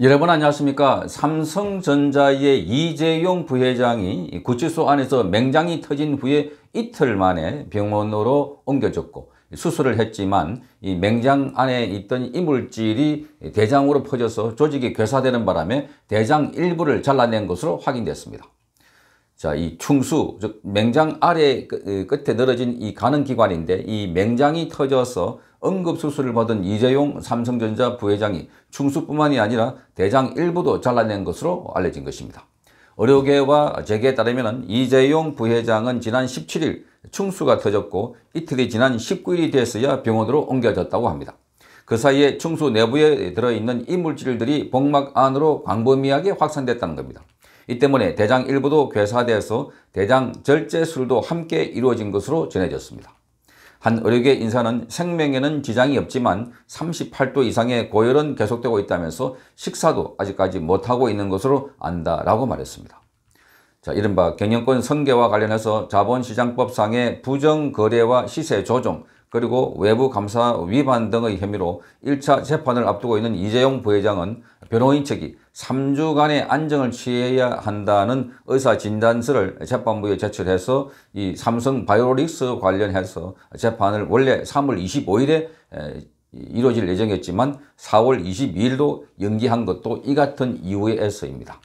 여러분 안녕하십니까 삼성전자의 이재용 부회장이 구치소 안에서 맹장이 터진 후에 이틀 만에 병원으로 옮겨졌고 수술을 했지만 이 맹장 안에 있던 이물질이 대장으로 퍼져서 조직이 괴사되는 바람에 대장 일부를 잘라낸 것으로 확인됐습니다. 자, 이 충수, 즉 맹장 아래 끝에 늘어진 이 가는 기관인데 이 맹장이 터져서 응급수술을 받은 이재용 삼성전자 부회장이 충수뿐만이 아니라 대장 일부도 잘라낸 것으로 알려진 것입니다. 의료계와 재계에 따르면 이재용 부회장은 지난 17일 충수가 터졌고 이틀이 지난 19일이 됐어야 병원으로 옮겨졌다고 합니다. 그 사이에 충수 내부에 들어있는 이물질들이 복막 안으로 광범위하게 확산됐다는 겁니다. 이 때문에 대장 일부도 괴사돼서 대장 절제술도 함께 이루어진 것으로 전해졌습니다. 한 의료계 인사는 생명에는 지장이 없지만 38도 이상의 고열은 계속되고 있다면서 식사도 아직까지 못하고 있는 것으로 안다라고 말했습니다. 자, 이른바 경영권 선계와 관련해서 자본시장법상의 부정거래와 시세 조종, 그리고 외부 감사 위반 등의 혐의로 1차 재판을 앞두고 있는 이재용 부회장은 변호인 측이 3주간의 안정을 취해야 한다는 의사 진단서를 재판부에 제출해서 이 삼성 바이오릭스 관련해서 재판을 원래 3월 25일에 이루어질 예정이었지만 4월 22일도 연기한 것도 이 같은 이유에 애서입니다.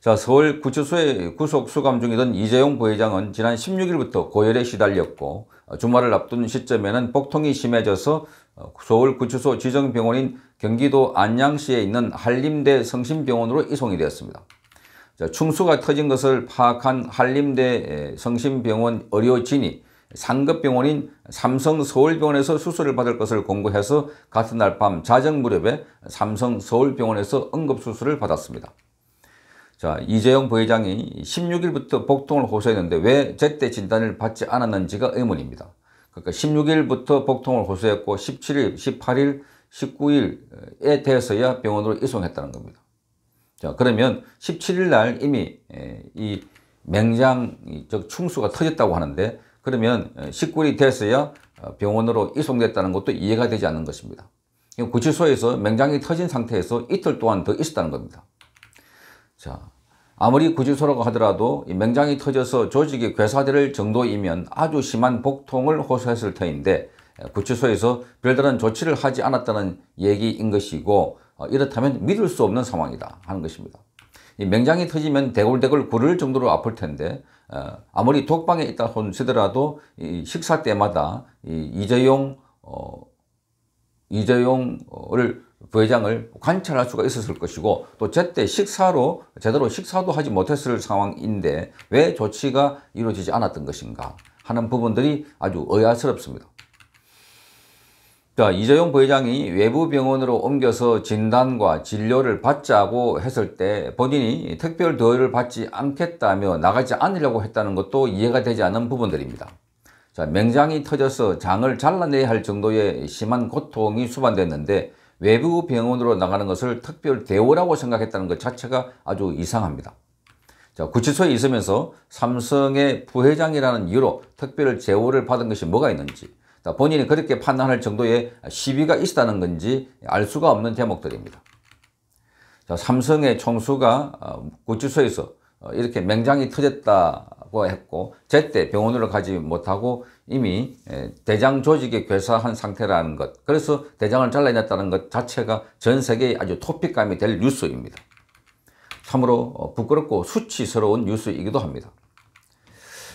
자, 서울 구치소에 구속 수감 중이던 이재용 부회장은 지난 16일부터 고열에 시달렸고 주말을 앞둔 시점에는 폭통이 심해져서 어, 서울구치소 지정병원인 경기도 안양시에 있는 한림대 성심병원으로 이송이 되었습니다. 충수가 터진 것을 파악한 한림대 성심병원 의료진이 상급병원인 삼성서울병원에서 수술을 받을 것을 공고해서 같은 날 밤 자정 무렵에 삼성서울병원에서 응급수술을 받았습니다. 자, 이재용 부회장이 16일부터 복통을 호소했는데 왜 제때 진단을 받지 않았는지가 의문입니다. 그러니까 16일부터 복통을 호소했고 17일, 18일, 19일에 대해서야 병원으로 이송했다는 겁니다. 자, 그러면 17일 날 이미 이 맹장, 즉 충수가 터졌다고 하는데 그러면 19일이 돼서야 어, 병원으로 이송됐다는 것도 이해가 되지 않는 것입니다. 구치소에서 맹장이 터진 상태에서 이틀 동안 더 있었다는 겁니다. 자, 아무리 구질소라고 하더라도 맹장이 터져서 조직이 괴사될 정도이면 아주 심한 복통을 호소했을 터인데 구치소에서 별다른 조치를 하지 않았다는 얘기인 것이고 어, 이렇다면 믿을 수 없는 상황이다 하는 것입니다. 이 맹장이 터지면 대골대골 구를 정도로 아플 텐데 어, 아무리 독방에 있다 손치더라도 식사 때마다 이재용 어, 이재용을 부회장을 관찰할 수가 있었을 것이고 또 제때 식사로 제대로 식사도 하지 못했을 상황인데 왜 조치가 이루어지지 않았던 것인가 하는 부분들이 아주 의아스럽습니다. 자, 이재용 부회장이 외부 병원으로 옮겨서 진단과 진료를 받자고 했을 때 본인이 특별 도의를 받지 않겠다며 나가지 않으려고 했다는 것도 이해가 되지 않는 부분들입니다. 자, 맹장이 터져서 장을 잘라내야 할 정도의 심한 고통이 수반됐는데 외부 병원으로 나가는 것을 특별 대우라고 생각했다는 것 자체가 아주 이상합니다. 자, 구치소에 있으면서 삼성의 부회장이라는 이유로 특별 제우를 받은 것이 뭐가 있는지 자, 본인이 그렇게 판단할 정도의 시비가 있었다는 건지 알 수가 없는 대목들입니다. 자, 삼성의 총수가 어, 구치소에서 어, 이렇게 맹장이 터졌다 확보했고 제때 병원으로 가지 못하고 이미 대장 조직에 괴사한 상태라는 것 그래서 대장을 잘라냈다는 것 자체가 전 세계의 아주 토픽감이 될 뉴스입니다. 참으로 어, 부끄럽고 수치스러운 뉴스이기도 합니다.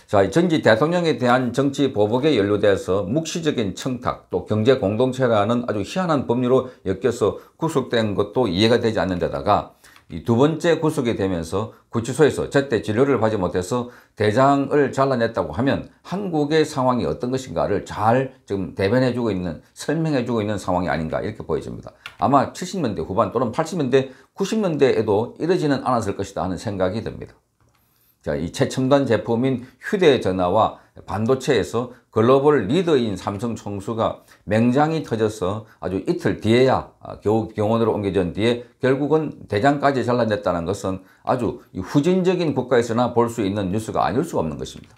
자, 전직 대통령에 대한 정치 보복에 연루돼서 묵시적인 청탁 또 경제 공동체라는 아주 희한한 법률로 엮여서 구속된 것도 이해가 되지 않는 데다가 이두 번째 구속이 되면서 구치소에서 제때 진료를 받지 못해서 대장을 잘라냈다고 하면 한국의 상황이 어떤 것인가를 잘 지금 대변해주고 있는 설명해주고 있는 상황이 아닌가 이렇게 보여집니다. 아마 70년대 후반 또는 80년대 90년대에도 이러지는 않았을 것이다 하는 생각이 듭니다. 자, 이 최첨단 제품인 휴대전화와 반도체에서 글로벌 리더인 삼성 총수가 맹장이 터져서 아주 이틀 뒤에야 겨우 병원으로 옮겨진 뒤에 결국은 대장까지 잘라냈다는 것은 아주 후진적인 국가에서나 볼 수 있는 뉴스가 아닐 수가 없는 것입니다.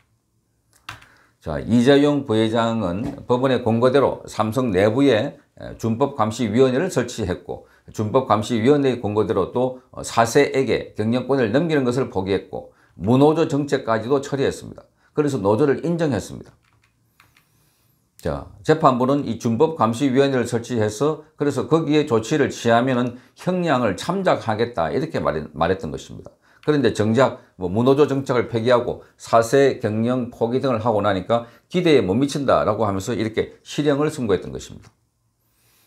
자, 이재용 부회장은 법원의 공고대로 삼성 내부에 준법감시위원회를 설치했고 준법감시위원회의 공고대로 또 사세에게 경영권을 넘기는 것을 포기했고 문호조 정책까지도 처리했습니다. 그래서 노조를 인정했습니다. 자, 재판부는 이 준법 감시위원회를 설치해서 그래서 거기에 조치를 취하면은 형량을 참작하겠다 이렇게 말했, 던 것입니다. 그런데 정작 뭐 무노조 정책을 폐기하고 사세 경영 포기 등을 하고 나니까 기대에 못 미친다라고 하면서 이렇게 실형을 선고했던 것입니다.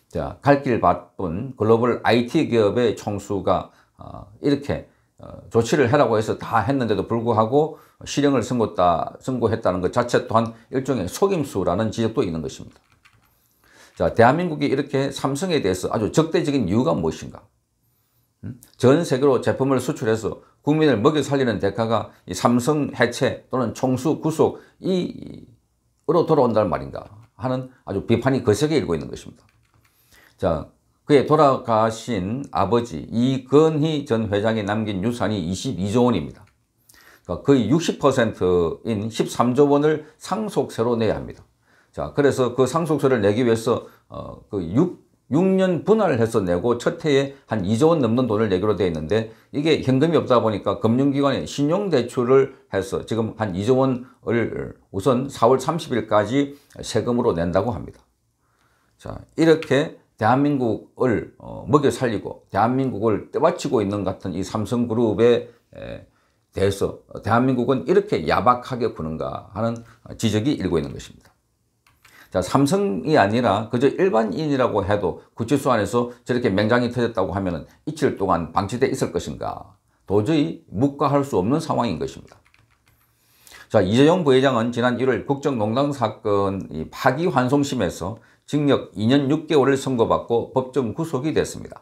자, 갈길 바쁜 글로벌 IT 기업의 총수가 어, 이렇게 어, 조치를 해라고 해서 다 했는데도 불구하고 실형을 선고했다, 선고했다는 것 자체 또한 일종의 속임수라는 지적도 있는 것입니다. 자, 대한민국이 이렇게 삼성에 대해서 아주 적대적인 이유가 무엇인가? 음? 전 세계로 제품을 수출해서 국민을 먹여 살리는 대가가 삼성 해체 또는 총수 구속 이로 돌아온다는 말인가 하는 아주 비판이 거세게 일고 있는 것입니다. 자, 그의 돌아가신 아버지 이건희 전 회장이 남긴 유산이 22조 원입니다. 그러니까 거의 60%인 13조 원을 상속세로 내야 합니다. 자, 그래서 그 상속세를 내기 위해서 어, 그 6, 6년 분할을 해서 내고 첫 해에 한 2조 원 넘는 돈을 내기로 되어 있는데 이게 현금이 없다 보니까 금융기관에 신용대출을 해서 지금 한 2조 원을 우선 4월 30일까지 세금으로 낸다고 합니다. 자, 이렇게 대한민국을 어, 먹여 살리고 대한민국을 때받치고 있는 같은 이 삼성그룹에 대해서 대한민국은 이렇게 야박하게 구는가 하는 지적이 일고 있는 것입니다. 자, 삼성이 아니라 그저 일반인이라고 해도 구치소 안에서 저렇게 맹장이 터졌다고 하면 이틀 동안 방치돼 있을 것인가 도저히 묵과할 수 없는 상황인 것입니다. 자, 이재용 부회장은 지난 1월 국정농단 사건 파기환송심에서 징역 2년 6개월을 선고받고 법정 구속이 됐습니다.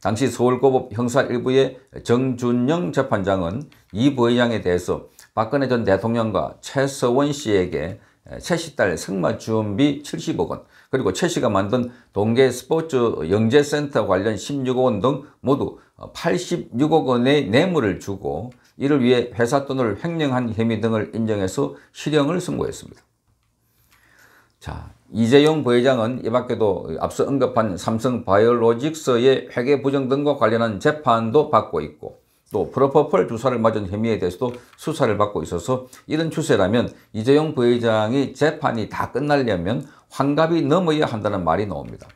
당시 서울고법 형사 1부의 정준영 재판장은 이 부의장에 대해서 박근혜 전 대통령과 최서원 씨에게 최 씨 딸 승마 지원비 70억 원, 그리고 최 씨가 만든 동계 스포츠 영재센터 관련 16억 원 등 모두 86억 원의 뇌물을 주고 이를 위해 회사 돈을 횡령한 혐의 등을 인정해서 실형을 선고했습니다. 자, 이재용 부회장은 이 밖에도 앞서 언급한 삼성 바이오로직스의 회계 부정 등과 관련한 재판도 받고 있고 또프로퍼폴 주사를 맞은 혐의에 대해서도 수사를 받고 있어서 이런 추세라면 이재용 부회장이 재판이 다 끝나려면 환갑이 넘어야 한다는 말이 나옵니다.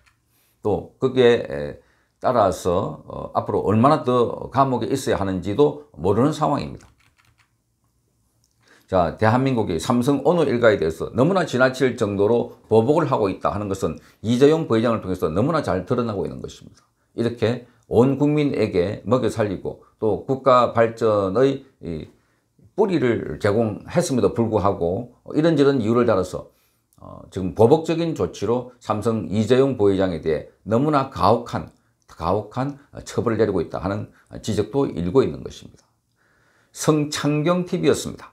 또 그게 따라서 어, 앞으로 얼마나 더 감옥에 있어야 하는지도 모르는 상황입니다. 자, 대한민국의 삼성 어느 일가에 대해서 너무나 지나칠 정도로 보복을 하고 있다 하는 것은 이재용 부회장을 통해서 너무나 잘 드러나고 있는 것입니다. 이렇게 온 국민에게 먹여 살리고 또 국가 발전의 뿌리를 제공했음에도 불구하고 이런저런 이유를 달아서 어, 지금 보복적인 조치로 삼성 이재용 부회장에 대해 너무나 가혹한 가혹한 처벌을 내리고 있다 하는 지적도 일고 있는 것입니다. 성창경 TV였습니다.